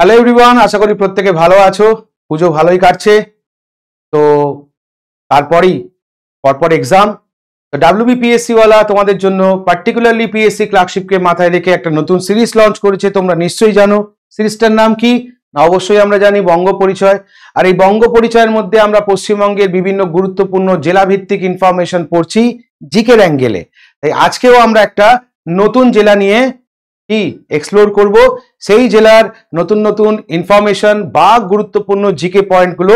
hello everyone আশা করি প্রত্যেকে ভালো আছো পুজো ভালোই কাটছে তো তারপরই পরপর এক্সাম তো ডাব্লিউবিপিএসসিওয়ালা তোমাদের জন্য পার্টিকুলারলি পিএসসি ক্লার্কশিপকে মাথায় রেখে একটা নতুন সিরিজ লঞ্চ করেছে তোমরা নিশ্চয়ই জানো সিরিজটার নাম কি না অবশ্যই আমরা জানি বঙ্গ পরিচয় আর এই বঙ্গ পরিচয়ের মধ্যে আমরা পশ্চিমবঙ্গের বিভিন্ন গুরুত্বপূর্ণ জেলাভিত্তিক ইনফরমেশন পড়ছি জিকের অ্যাঙ্গেলে তাই আজকেও আমরা একটা নতুন জেলা নিয়ে কি এক্সপ্লোর করব সেই জেলার নতুন নতুন ইনফরমেশন বা গুরুত্বপূর্ণ জিকে পয়েন্টগুলো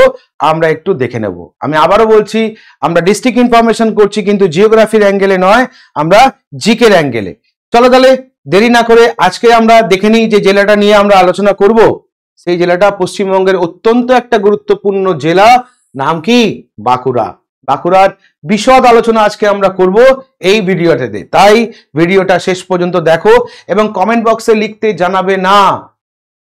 আমরা একটু দেখে নেব আমি আবারও বলছি আমরা ডিস্ট্রিক্ট ইনফরমেশন করছি কিন্তু জিওগ্রাফির অ্যাঙ্গেলে নয় আমরা জিকের অ্যাঙ্গেলে চলো তাহলে দেরি না করে আজকে আমরা দেখে নিই যে জেলাটা নিয়ে আমরা আলোচনা করব সেই জেলাটা পশ্চিমবঙ্গের অত্যন্ত একটা গুরুত্বপূর্ণ জেলা নাম কি বাঁকুড়া বাঁকুড়ার বিশদ আলোচনা আজকে আমরা করব এই ভিডিওটাতে তাই ভিডিওটা শেষ পর্যন্ত দেখো এবং কমেন্ট বক্সে লিখতে জানাবে না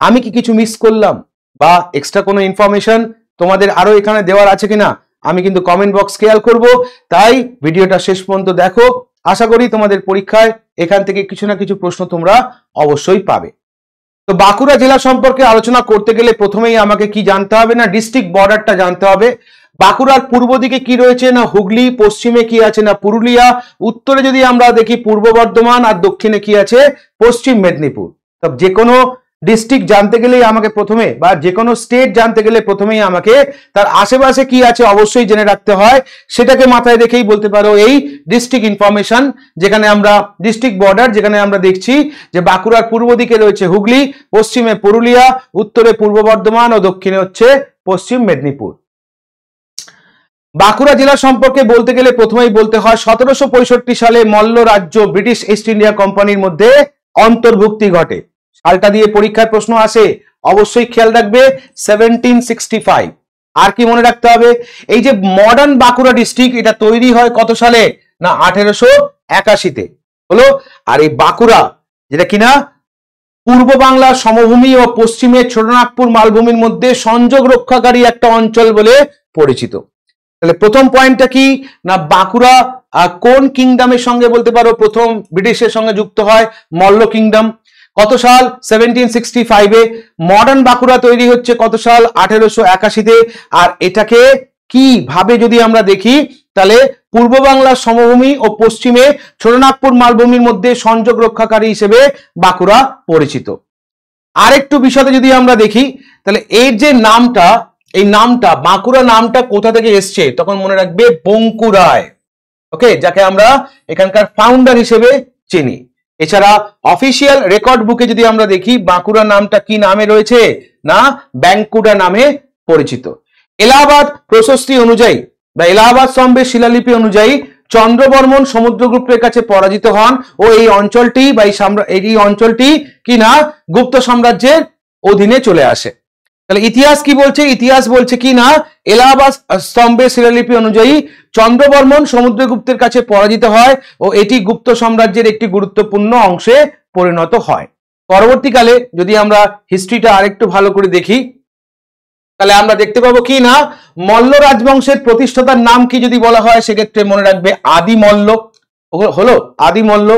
আমি কি কিছু মিস করলাম বা এক্সট্রা কোনো ইনফরমেশন তোমাদের আরও এখানে দেওয়ার আছে কিনা আমি কিন্তু কমেন্ট বক্স খেয়াল করব তাই ভিডিওটা শেষ পর্যন্ত দেখো আশা করি তোমাদের পরীক্ষায় এখান থেকে কিছু না কিছু প্রশ্ন তোমরা অবশ্যই পাবে তো বাঁকুড়া জেলা সম্পর্কে আলোচনা করতে গেলে প্রথমেই আমাকে কি জানতে হবে না ডিস্ট্রিক্ট বর্ডারটা জানতে হবে বাঁকুড়ার পূর্ব দিকে কি রয়েছে না হুগলি পশ্চিমে কি আছে না পুরুলিয়া উত্তরে যদি আমরা দেখি পূর্ব বর্ধমান আর দক্ষিণে কি আছে পশ্চিম মেদিনীপুর তব যে কোনো ডিস্ট্রিক্ট জানতে গেলেই আমাকে প্রথমে বা যে কোনো স্টেট জানতে গেলে প্রথমেই আমাকে তার আশেপাশে কি আছে অবশ্যই জেনে রাখতে হয় সেটাকে মাথায় রেখেই বলতে পারো এই ডিস্ট্রিক্ট ইনফরমেশন যেখানে আমরা ডিস্ট্রিক্ট বর্ডার যেখানে আমরা দেখছি যে বাঁকুড়ার পূর্ব দিকে রয়েছে হুগলি পশ্চিমে পুরুলিয়া উত্তরে পূর্ব বর্ধমান ও দক্ষিণে হচ্ছে পশ্চিম মেদিনীপুর বাঁকুড়া জেলা সম্পর্কে বলতে গেলে প্রথমেই বলতে হয় সতেরোশো সালে মল্ল রাজ্য ব্রিটিশ ইস্ট ইন্ডিয়া কোম্পানির মধ্যে অন্তর্ভুক্তি ঘটে সালটা দিয়ে পরীক্ষার প্রশ্ন আসে অবশ্যই খেয়াল রাখবে সেভেন্টিন আর কি মনে রাখতে হবে এই যে মডার্ন বাঁকুড়া ডিস্ট্রিক্ট এটা তৈরি হয় কত সালে না আঠেরোশো একাশিতে হলো আর এই বাঁকুড়া যেটা কিনা পূর্ব বাংলা সমভূমি ও পশ্চিমে ছোটনাগপুর মালভূমির মধ্যে সংযোগ রক্ষাকারী একটা অঞ্চল বলে পরিচিত তাহলে প্রথম পয়েন্টটা কি না বাঁকুড়া কোন কিংডমের সঙ্গে বলতে পারো প্রথম ব্রিটিশের সঙ্গে যুক্ত হয় মল্ল কিংডম কত সাল সেভেন্টিন সিক্সটি ফাইভে মডার্ন বাঁকুড়া তৈরি হচ্ছে কত সাল আঠেরোশো একাশিতে আর এটাকে ভাবে যদি আমরা দেখি তাহলে পূর্ব বাংলার সমভূমি ও পশ্চিমে ছোটনাগপুর মালভূমির মধ্যে সংযোগ রক্ষাকারী হিসেবে বাঁকুড়া পরিচিত আরেকটু বিষয়ে যদি আমরা দেখি তাহলে এর যে নামটা এই নামটা বাঁকুড়া নামটা কোথা থেকে এসছে তখন মনে রাখবে বঙ্কুরায় ওকে যাকে আমরা এখানকার ফাউন্ডার হিসেবে চিনি এছাড়া অফিসিয়াল রেকর্ড বুকে যদি আমরা দেখি বাঁকুড়া নামটা কি নামে রয়েছে না ব্যাংকুড়া নামে পরিচিত এলাহাবাদ প্রশস্তি অনুযায়ী বা এলাহাবাদ স্তম্ভের শিলালিপি অনুযায়ী চন্দ্রবর্মন সমুদ্রগুপ্তের কাছে পরাজিত হন ও এই অঞ্চলটি বা এই অঞ্চলটি কিনা গুপ্ত সাম্রাজ্যের অধীনে চলে আসে তাহলে ইতিহাস কি বলছে ইতিহাস বলছে কি না এলাহাবাদ স্তম্ভে শিলালিপি অনুযায়ী চন্দ্রবর্মন সমুদ্রগুপ্তের কাছে পরাজিত হয় ও এটি গুপ্ত সাম্রাজ্যের একটি গুরুত্বপূর্ণ অংশে পরিণত হয় পরবর্তীকালে যদি আমরা হিস্ট্রিটা আরেকটু ভালো করে দেখি তাহলে আমরা দেখতে পাবো কি না মল্ল রাজবংশের প্রতিষ্ঠাতার নাম কি যদি বলা হয় সেক্ষেত্রে মনে রাখবে আদি মল্ল হলো আদি মল্ল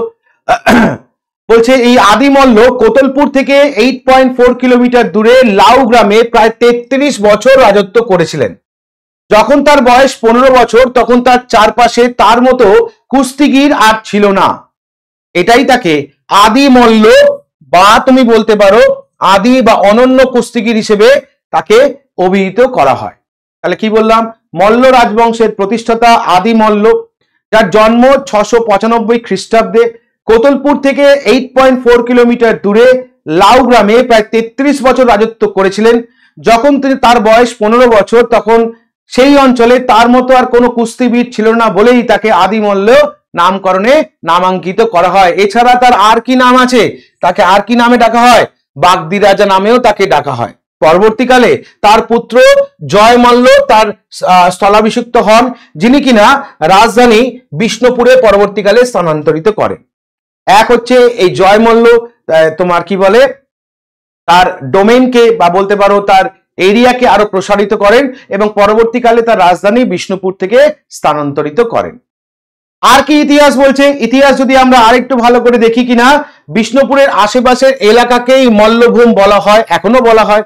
বলছে এই আদিমল্ল কোতলপুর থেকে এইট পয়েন্ট ফোর কিলোমিটার দূরে লাউ গ্রামে প্রায় তেত্রিশ বছর রাজত্ব করেছিলেন যখন তার বয়স পনেরো বছর তখন তার চারপাশে তার মতো কুস্তিগির আর ছিল না এটাই তাকে আদি মল্ল বা তুমি বলতে পারো আদি বা অনন্য কুস্তিগির হিসেবে তাকে অভিহিত করা হয় তাহলে কি বললাম মল্ল রাজবংশের প্রতিষ্ঠাতা আদি মল্ল যার জন্ম ছশো পঁচানব্বই খ্রিস্টাব্দে কোতলপুর থেকে এইট পয়েন্ট ফোর কিলোমিটার দূরে লাউ গ্রামে প্রায় তেত্রিশ বছর রাজত্ব করেছিলেন যখন তিনি তার বয়স পনেরো বছর তখন সেই অঞ্চলে তার মতো আর কোনো কুস্তিবিদ ছিল না বলেই তাকে আদিমল্ল নামকরণে নামাঙ্কিত করা হয় এছাড়া তার আর কি নাম আছে তাকে আর কি নামে ডাকা হয় বাগদি রাজা নামেও তাকে ডাকা হয় পরবর্তীকালে তার পুত্র জয় মাল্য তার স্থলাভিষিক্ত হন যিনি কিনা রাজধানী বিষ্ণুপুরে পরবর্তীকালে স্থানান্তরিত করেন এক হচ্ছে এই জয় মল্ল তোমার কি বলে তার ডোমেনকে বা বলতে পারো তার এরিয়াকে আরো প্রসারিত করেন এবং পরবর্তীকালে তার রাজধানী বিষ্ণুপুর থেকে স্থানান্তরিত করেন আর কি ইতিহাস বলছে ইতিহাস যদি আমরা আরেকটু ভালো করে দেখি কিনা বিষ্ণুপুরের আশেপাশের এলাকাকেই মল্লভূম বলা হয় এখনো বলা হয়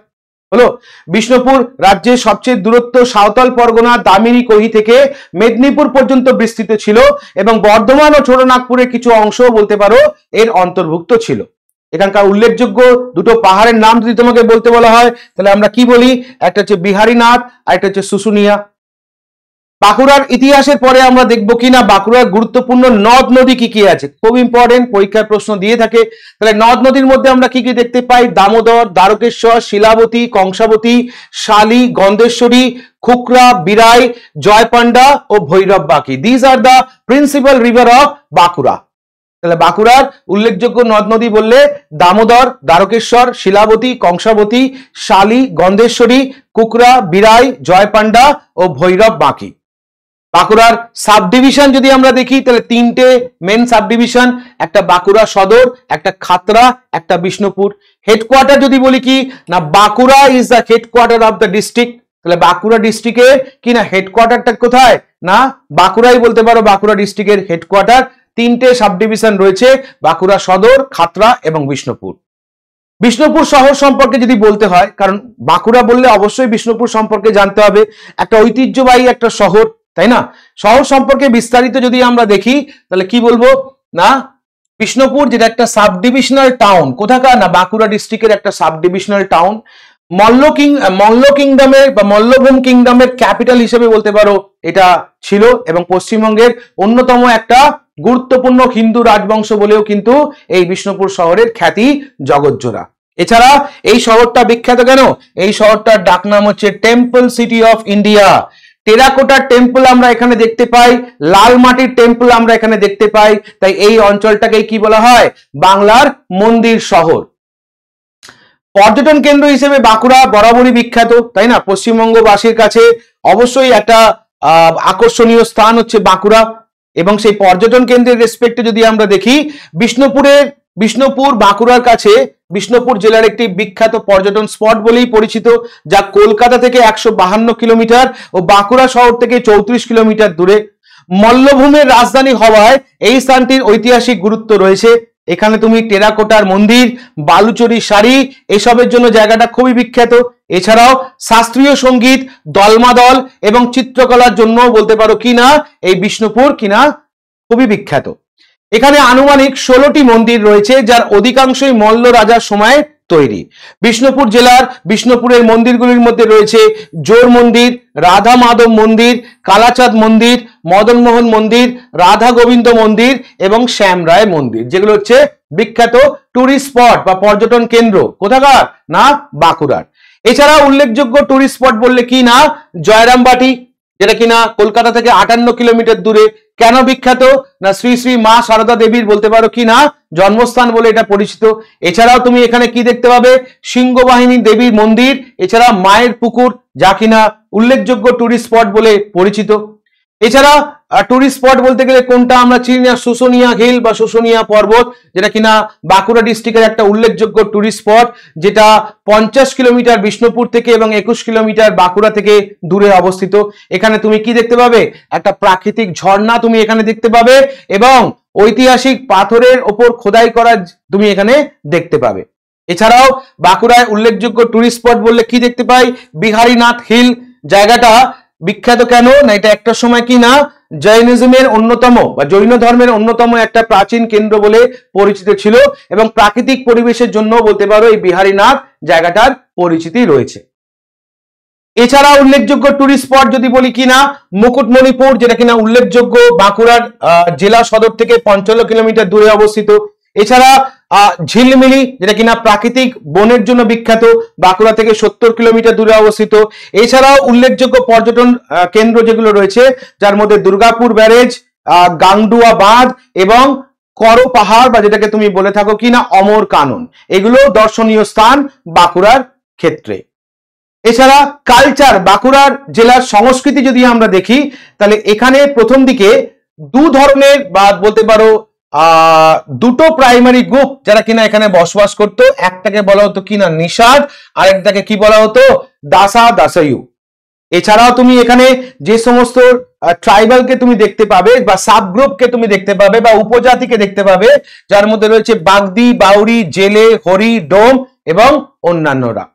হলো বিষ্ণুপুর রাজ্যের সবচেয়ে দূরত্ব সাঁওতাল পরগনা দামিনী কহি থেকে মেদিনীপুর পর্যন্ত বিস্তৃত ছিল এবং বর্ধমান ও ছোটনাগপুরের কিছু অংশ বলতে পারো এর অন্তর্ভুক্ত ছিল এখানকার উল্লেখযোগ্য দুটো পাহাড়ের নাম যদি তোমাকে বলতে বলা হয় তাহলে আমরা কি বলি একটা হচ্ছে বিহারীনাথ আর একটা হচ্ছে শুশুনিয়া বাঁকুড়ার ইতিহাসের পরে আমরা দেখবো কিনা বাঁকুড়ার গুরুত্বপূর্ণ নদ নদী কি কি আছে খুব ইম্পর্টেন্ট পরীক্ষার প্রশ্ন দিয়ে থাকে তাহলে নদ নদীর মধ্যে আমরা কি কি দেখতে পাই দামোদর দ্বারকেশ্বর শিলাবতী কংসাবতী শালি গন্ধেশ্বরী খুকরা বিরাই জয়পান্ডা ও Bhairab Banki these are the principal river of Bankura তাহলে বাঁকুড়ার উল্লেখযোগ্য নদ নদী বললে দামোদর দ্বারকেশ্বর শিলাবতী কংসাবতী শালি গন্ধেশ্বরী কুকরা বিরাই জয়পান্ডা ও ভৈরব বাঁকি বাঁকুড়ার সাব ডিভিশন যদি আমরা দেখি তাহলে তিনটে মেন সাব ডিভিশন একটা বাঁকুড়া সদর একটা খাতরা একটা বিষ্ণুপুর হেডকোয়ার্টার যদি বলি কি না Bankura is the headquarter of the district তাহলে বাঁকুড়া ডিস্ট্রিক্টে কি না হেডকোয়ার্টারটা কোথায় না বাঁকুড়াই বলতে পারো বাঁকুড়া ডিস্ট্রিক্টের হেডকোয়ার্টার তিনটে সাব ডিভিশন রয়েছে বাঁকুড়া সদর খাতরা এবং বিষ্ণুপুর বিষ্ণুপুর শহর সম্পর্কে যদি বলতে হয় কারণ বাঁকুড়া বললে অবশ্যই বিষ্ণুপুর সম্পর্কে জানতে হবে একটা ঐতিহ্যবাহী একটা শহর তাই না শহর সম্পর্কে বিস্তারিত যদি আমরা দেখি তাহলে কি বলবো না বিষ্ণুপুর যেটা একটা সাব ডিভিশনাল টাউন কোথাকার না বাঁকুড়া ডিস্ট্রিক্টের একটা sub divisional town Malla king Malla কিংডমের বা মল্লভূম কিংডমের ক্যাপিটাল হিসেবে বলতে পারো এটা ছিল এবং পশ্চিমবঙ্গের অন্যতম একটা গুরুত্বপূর্ণ হিন্দু রাজবংশ বলেও কিন্তু এই বিষ্ণুপুর শহরের খ্যাতি জগৎজোড়া এছাড়া এই শহরটা বিখ্যাত কেন এই শহরটার ডাকনাম হচ্ছে টেম্পল সিটি অফ ইন্ডিয়া টেরাকোটার টেম্পল আমরা এখানে দেখতে পাই লাল মাটির টেম্পল আমরা এখানে দেখতে পাই তাই এই অঞ্চলটাকেই কি বলা হয় বাংলার মন্দির শহর পর্যটন কেন্দ্র হিসেবে বাঁকুড়া বরাবরই বিখ্যাত তাই না পশ্চিমবঙ্গবাসীর কাছে অবশ্যই একটা আকর্ষণীয় স্থান হচ্ছে বাঁকুড়া এবং সেই পর্যটন কেন্দ্রের রেসপেক্টে যদি আমরা দেখি বিষ্ণুপুরের বিষ্ণুপুর বাঁকুড়ার কাছে বিষ্ণুপুর জেলার একটি বিখ্যাত পর্যটন স্পট বলেই পরিচিত যা কলকাতা থেকে একশো কিলোমিটার ও বাঁকুড়া শহর থেকে চৌত্রিশ কিলোমিটার দূরে মল্লভূমের রাজধানী হওয়ায় এই স্থানটির ঐতিহাসিক গুরুত্ব রয়েছে এখানে তুমি টেরাকোটার মন্দির বালুচরি শাড়ি এসবের জন্য জায়গাটা খুবই বিখ্যাত এছাড়াও শাস্ত্রীয় সঙ্গীত দলমাদল এবং চিত্রকলার জন্য বলতে পারো কিনা এই বিষ্ণুপুর কিনা খুবই বিখ্যাত এখানে আনুমানিক ষোলোটি মন্দির রয়েছে যার অধিকাংশই মল্ল রাজার সময়ে তৈরি বিষ্ণুপুর জেলার বিষ্ণুপুরের মন্দিরগুলির মধ্যে রয়েছে জোর মন্দির রাধা মাধব মন্দির কালাচাঁদ মন্দির মদনমোহন মন্দির রাধা গোবিন্দ মন্দির এবং শ্যাম রায় মন্দির যেগুলো হচ্ছে বিখ্যাত টুরিস্ট স্পট বা পর্যটন কেন্দ্র কোথাকার না বাঁকুড়ার এছাড়া উল্লেখযোগ্য টুরিস্ট স্পট বললে কি না জয়রামবাটি যেটা কিনা কলকাতা থেকে আটান্ন কিলোমিটার দূরে কেন বিখ্যাত না শ্রী শ্রী মা সারদা দেবীর বলতে পারো কি না জন্মস্থান বলে এটা পরিচিত এছাড়াও তুমি এখানে কি দেখতে পাবে সিংহবাহিনী দেবীর মন্দির এছাড়া মায়ের পুকুর যা কিনা উল্লেখযোগ্য টুরিস্ট স্পট বলে পরিচিত এছাড়া টুরিস্ট স্পট বলতে গেলে কোনটা আমরা চিনি না শুশুনিয়া হিল বা শুশুনিয়া পর্বত যেটা কিনা বাঁকুড়া ডিস্ট্রিক্টের একটা উল্লেখযোগ্য টুরিস্ট স্পট যেটা পঞ্চাশ কিলোমিটার বিষ্ণুপুর থেকে এবং একুশ কিলোমিটার বাঁকুড়া থেকে দূরে অবস্থিত এখানে তুমি কি দেখতে পাবে একটা প্রাকৃতিক ঝর্ণা তুমি এখানে দেখতে পাবে এবং ঐতিহাসিক পাথরের ওপর খোদাই করা তুমি এখানে দেখতে পাবে এছাড়াও বাঁকুড়ায় উল্লেখযোগ্য টুরিস্ট স্পট বললে কি দেখতে পাই বিহারীনাথ হিল জায়গাটা বিখ্যাত কেন না এটা একটা সময় কি না জৈনিজমের অন্যতম বা জৈন ধর্মের অন্যতম একটা প্রাচীন কেন্দ্র বলে পরিচিত ছিল এবং প্রাকৃতিক পরিবেশের জন্য বলতে পারো এই বিহারীনাথ জায়গাটার পরিচিতি রয়েছে এছাড়া উল্লেখযোগ্য টুরিস্ট স্পট যদি বলি কিনা মুকুটমণিপুর যেটা কিনা উল্লেখযোগ্য বাঁকুড়ার জেলা সদর থেকে পঞ্চান্ন কিলোমিটার দূরে অবস্থিত এছাড়া ঝিলমিলি যেটা কিনা প্রাকৃতিক বনের জন্য বিখ্যাত বাঁকুড়া থেকে সত্তর কিলোমিটার দূরে অবস্থিত এছাড়াও উল্লেখযোগ্য পর্যটন কেন্দ্র যেগুলো রয়েছে যার মধ্যে দুর্গাপুর ব্যারেজ গাংডুয়া বাঁধ এবং করো পাহাড় বা যেটাকে তুমি বলে থাকো কিনা অমর কানন এগুলো দর্শনীয় স্থান বাঁকুড়ার ক্ষেত্রে এছাড়া কালচার বাঁকুড়ার জেলার সংস্কৃতি যদি আমরা দেখি তাহলে এখানে প্রথম দিকে দু ধরনের বা বলতে পারো দুটো প্রাইমারি গ্রুপ যারা কিনা এখানে বসবাস করতো একটাকে বলা হতো কিনা নিষাদ একটাকে কি বলা হতো দাসা দাসায়ু এছাড়াও তুমি এখানে যে সমস্ত ট্রাইবালকে তুমি দেখতে পাবে বা সাব গ্রুপকে তুমি দেখতে পাবে বা উপজাতিকে দেখতে পাবে যার মধ্যে রয়েছে বাগদি বাউরি জেলে হরি ডোম এবং অন্যান্যরা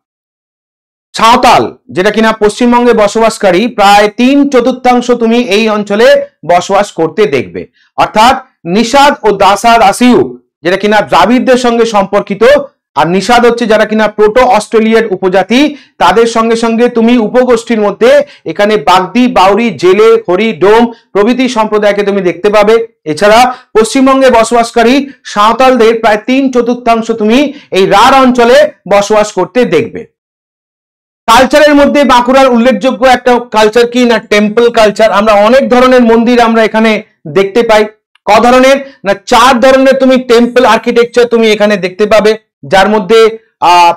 সাঁওতাল যেটা কিনা পশ্চিমবঙ্গে বসবাসকারী প্রায় তিন চতুর্থাংশ তুমি এই অঞ্চলে বসবাস করতে দেখবে অর্থাৎ নিষাদ ও দাসাদ আসিউ যেটা কিনা দ্রাবিড়দের সঙ্গে সম্পর্কিত আর নিষাদ হচ্ছে যারা কিনা প্রোটো অস্ট্রেলিয়ার উপজাতি তাদের সঙ্গে সঙ্গে তুমি উপগোষ্ঠীর মধ্যে এখানে বাগদি বাউরি জেলে হরি ডোম প্রভৃতি সম্প্রদায়কে তুমি দেখতে পাবে এছাড়া পশ্চিমবঙ্গে বসবাসকারী সাঁওতালদের প্রায় তিন চতুর্থাংশ তুমি এই রাঢ় অঞ্চলে বসবাস করতে দেখবে কালচারের মধ্যে বাঁকুড়ার উল্লেখযোগ্য একটা কালচার কি না টেম্পল কালচার আমরা অনেক ধরনের মন্দির আমরা এখানে দেখতে পাই ক ধরনের না চার ধরনের তুমি টেম্পল আর্কিটেকচার তুমি এখানে দেখতে পাবে যার মধ্যে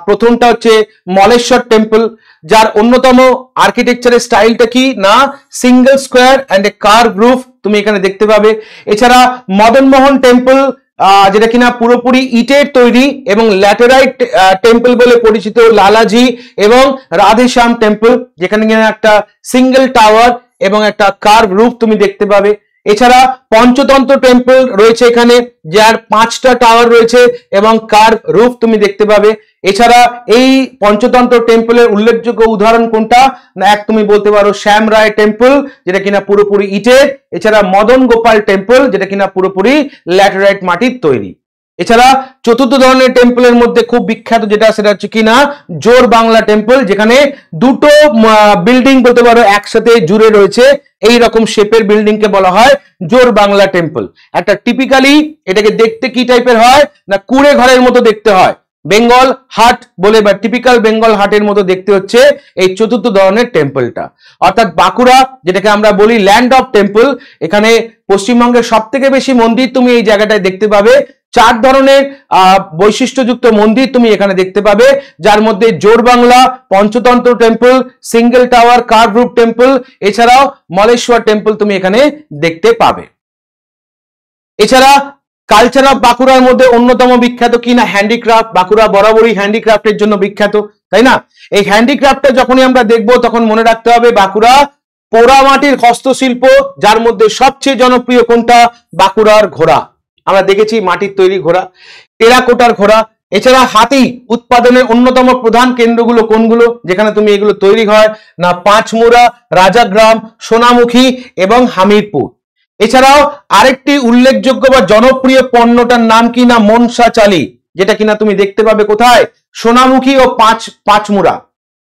প্রথমটা হচ্ছে মলেশ্বর টেম্পল যার অন্যতম আর্কিটেকচারের স্টাইলটা কি না single square and a car roof তুমি এখানে দেখতে পাবে এছাড়া মদনমোহন টেম্পল যেটা কিনা পুরোপুরি ইটের তৈরি এবং ল্যাটেরাইট টেম্পল বলে পরিচিত লালাজি এবং রাধেশ্যাম টেম্পল যেখানে কিনা একটা সিঙ্গেল টাওয়ার এবং একটা কার রুফ তুমি দেখতে পাবে এছাড়া পঞ্চতন্ত্র টেম্পল রয়েছে এখানে যার পাঁচটা টাওয়ার রয়েছে এবং কার রুফ তুমি দেখতে পাবে এছাড়া এই পঞ্চতন্ত্র টেম্পলের উল্লেখযোগ্য উদাহরণ কোনটা না এক তুমি বলতে পারো শ্যাম রায় টেম্পল যেটা কিনা পুরোপুরি ইটের এছাড়া মদন গোপাল টেম্পল যেটা কিনা পুরোপুরি ল্যাটেরাইট মাটির তৈরি এছাড়া চতুর্থ ধরনের টেম্পলের মধ্যে খুব বিখ্যাত যেটা সেটা হচ্ছে কিনা জোর বাংলা টেম্পল যেখানে দুটো বিল্ডিং বলতে পারো একসাথে জুড়ে রয়েছে এই রকম শেপের বিল্ডিং কে বলা হয় জোর বাংলা টেম্পল একটা টিপিক্যালি এটাকে দেখতে কি টাইপের হয় না কুড়ে ঘরের মতো দেখতে হয় বেঙ্গল হাট বলে বা টিপিক্যাল বেঙ্গল হাটের মতো দেখতে হচ্ছে এই চতুর্থ ধরনের টেম্পলটা অর্থাৎ বাঁকুড়া যেটাকে আমরা বলি ল্যান্ড অফ টেম্পল এখানে পশ্চিমবঙ্গের সব থেকে বেশি মন্দির তুমি এই জায়গাটায় দেখতে পাবে চার ধরনের বৈশিষ্ট্যযুক্ত মন্দির তুমি এখানে দেখতে পাবে যার মধ্যে Jor Bangla Panchatantra temple single tower car roof temple এছাড়াও মলেশ্বর টেম্পল তুমি এখানে দেখতে পাবে এছাড়া কালচার অফ বাঁকুড়ার মধ্যে অন্যতম বিখ্যাত কি না হ্যান্ডিক্রাফট বাঁকুড়া বরাবরই হ্যান্ডিক্রাফটের জন্য বিখ্যাত তাই না এই হ্যান্ডিক্রাফটটা যখনই আমরা দেখব তখন মনে রাখতে হবে বাঁকুড়া পোড়ামাটির হস্তশিল্প যার মধ্যে সবচেয়ে জনপ্রিয় কোনটা বাঁকুড়ার ঘোড়া আমরা দেখেছি মাটির তৈরি ঘোড়া টেরাকোটার ঘোড়া এছাড়া হাতি উৎপাদনের অন্যতম প্রধান কেন্দ্রগুলো কোনগুলো যেখানে তুমি এগুলো তৈরি হয় না পাঁচমুড়া রাজাগ্রাম সোনামুখী এবং হামিরপুর এছাড়াও আরেকটি উল্লেখযোগ্য বা জনপ্রিয় পণ্যটার নাম কি না মনসা চালি যেটা কিনা তুমি দেখতে পাবে কোথায় সোনামুখী ও পাঁচ পাঁচমুড়া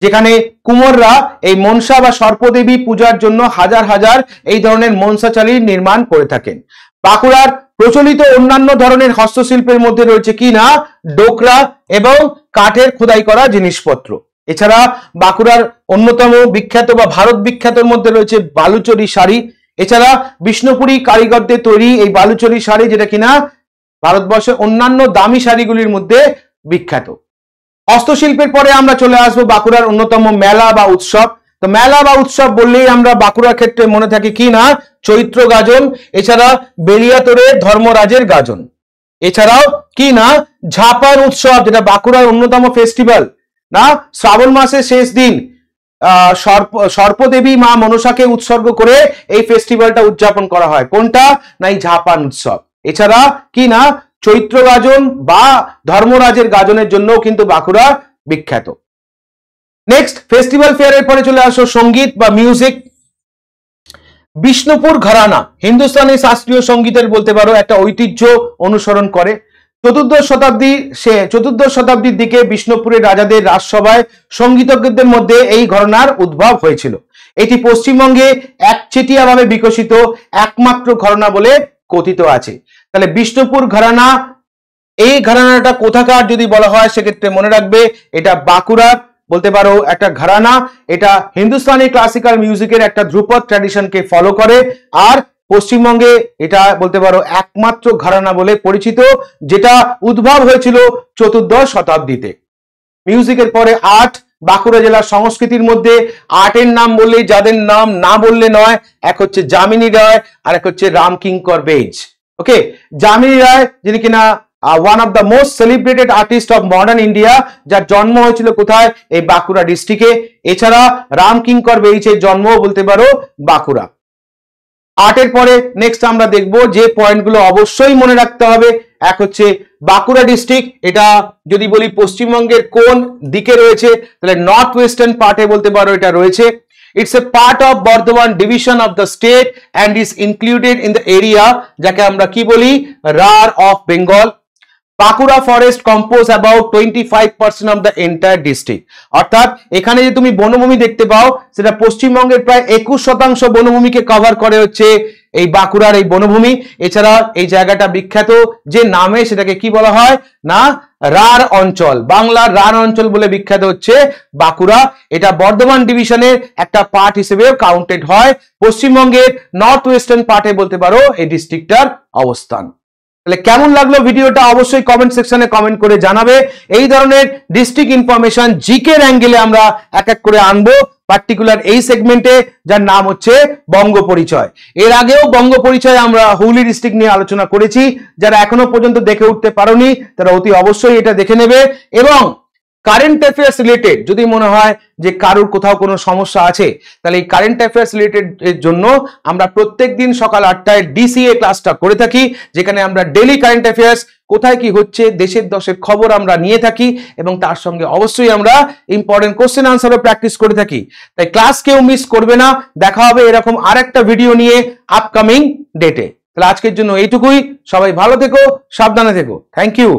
যেখানে কুমোররা এই মনসা বা সর্পদেবী পূজার জন্য হাজার হাজার এই ধরনের মনসা চালির নির্মাণ করে থাকেন বাঁকুড়ার প্রচলিত অন্যান্য ধরনের হস্তশিল্পের মধ্যে রয়েছে কি না ডোকরা এবং কাঠের খোদাই করা জিনিসপত্র এছাড়া বাঁকুড়ার অন্যতম বিখ্যাত বা ভারত বিখ্যাতর মধ্যে রয়েছে বালুচরি শাড়ি এছাড়া বিষ্ণুপুরী কারিগরদের তৈরি এই বালুচরি শাড়ি যেটা কিনা ভারতবর্ষের অন্যান্য দামি শাড়িগুলির মধ্যে বিখ্যাত হস্তশিল্পের পরে আমরা চলে আসবো বাঁকুড়ার অন্যতম মেলা বা উৎসব তো মেলা বা উৎসব বললেই আমরা বাঁকুড়ার ক্ষেত্রে মনে থাকি কি না চৈত্র গাজন এছাড়া বেলিয়াতরে ধর্মরাজের গাজন এছাড়াও কি না ঝাপার উৎসব যেটা বাঁকুড়ার অন্যতম ফেস্টিভ্যাল না শ্রাবণ মাসের শেষ দিন সর্প সর্পদেবী মা মনসাকে উৎসর্গ করে এই ফেস্টিভ্যালটা উদযাপন করা হয় কোনটা নাই ঝাপান উৎসব এছাড়া কি না চৈত্র গাজন বা ধর্মরাজের গাজনের জন্যও কিন্তু বাঁকুড়া বিখ্যাত নেক্সট ফেস্টিভ্যাল ফেয়ারের পরে চলে আসো সঙ্গীত বা মিউজিক বিষ্ণুপুর ঘরানা হিন্দুস্তানি শাস্ত্রীয় সঙ্গীতের বলতে পারো একটা ঐতিহ্য অনুসরণ করে চতুর্দশ শতাব্দী সে চতুর্দশ শতাব্দীর দিকে বিষ্ণুপুরের রাজাদের রাজসভায় সঙ্গীতজ্ঞদের মধ্যে এই ঘরনার উদ্ভব হয়েছিল এটি পশ্চিমবঙ্গে একচেটিয়াভাবে বিকশিত একমাত্র ঘরনা বলে কথিত আছে তাহলে বিষ্ণুপুর ঘরানা এই ঘরানাটা কোথাকার যদি বলা হয় সেক্ষেত্রে মনে রাখবে এটা বাঁকুড়ার বলতে পারো একটা ঘরানা এটা হিন্দুস্তানি ক্লাসিক্যাল মিউজিকের একটা ধ্রুপদ ট্র্যাডিশনকে ফলো করে আর পশ্চিমবঙ্গে এটা বলতে পারো একমাত্র ঘরানা বলে পরিচিত যেটা উদ্ভব হয়েছিল চতুর্দশ শতাব্দীতে মিউজিকের পরে আর্ট বাঁকুড়া জেলার সংস্কৃতির মধ্যে আর্টের নাম বললে যাদের নাম না বললে নয় এক হচ্ছে যামিনী রায় আর এক হচ্ছে রামকিঙ্কর বেজ ওকে যামিনী রায় যিনি কিনা one of the most celebrated artist of modern India যার জন্ম হয়েছিল কোথায় এই বাঁকুড়া ডিস্ট্রিক্টে এছাড়া রামকিঙ্কর বেরিচের জন্মও বলতে পারো বাঁকুড়া আর্টের পরে নেক্সট আমরা দেখব যে পয়েন্টগুলো অবশ্যই মনে রাখতে হবে এক হচ্ছে বাঁকুড়া ডিস্ট্রিক্ট এটা যদি বলি পশ্চিমবঙ্গের কোন দিকে রয়েছে তাহলে নর্থ ওয়েস্টার্ন পার্টে বলতে পারো এটা রয়েছে it's a part of Bardhaman division of the state and is included in the area যাকে আমরা কি বলি Rarh of Bengal Bankura forest compose about twenty five percent of the entire district অর্থাৎ এখানে যে তুমি বনভূমি দেখতে পাও সেটা পশ্চিমবঙ্গের প্রায় একুশ শতাংশ বনভূমিকে কভার করে হচ্ছে এই বাঁকুড়ার এই বনভূমি এছাড়া এই জায়গাটা বিখ্যাত যে নামে সেটাকে কি বলা হয় না রার অঞ্চল বাংলার রার অঞ্চল বলে বিখ্যাত হচ্ছে বাঁকুড়া এটা বর্ধমান ডিভিশনের একটা পার্ট হিসেবে কাউন্টেড হয় পশ্চিমবঙ্গের নর্থ ওয়েস্টার্ন পার্টে বলতে পারো এই ডিস্ট্রিক্টটার অবস্থান তাহলে কেমন লাগলো ভিডিওটা অবশ্যই কমেন্ট সেকশনে কমেন্ট করে জানাবে এই ধরনের ডিস্ট্রিক্ট ইনফরমেশন জিকের অ্যাঙ্গেলে আমরা এক এক করে আনবো পার্টিকুলার এই সেগমেন্টে যার নাম হচ্ছে বঙ্গ পরিচয় এর আগেও বঙ্গ পরিচয় আমরা হুগলি ডিস্ট্রিক্ট নিয়ে আলোচনা করেছি যারা এখনো পর্যন্ত দেখে উঠতে পারোনি তারা অতি অবশ্যই এটা দেখে নেবে এবং কারেন্ট অ্যাফেয়ার্স রিলেটেড যদি মনে হয় যে কারোর কোথাও কোনো সমস্যা আছে তাহলে এই কারেন্ট অ্যাফেয়ার্স রিলেটেড এর জন্য আমরা প্রত্যেক দিন সকাল আটটায় ডিসিএ ক্লাসটা করে থাকি যেখানে আমরা ডেলি কারেন্ট অ্যাফেয়ার্স কোথায় কি হচ্ছে দেশের দশের খবর আমরা নিয়ে থাকি এবং তার সঙ্গে অবশ্যই আমরা ইম্পর্টেন্ট কোশ্চেন আনসারও প্র্যাকটিস করে থাকি তাই ক্লাস কেউ মিস করবে না দেখা হবে এরকম আর একটা ভিডিও নিয়ে আপকামিং ডেটে তাহলে আজকের জন্য এইটুকুই সবাই ভালো থেকো সাবধানে থেকো থ্যাংক ইউ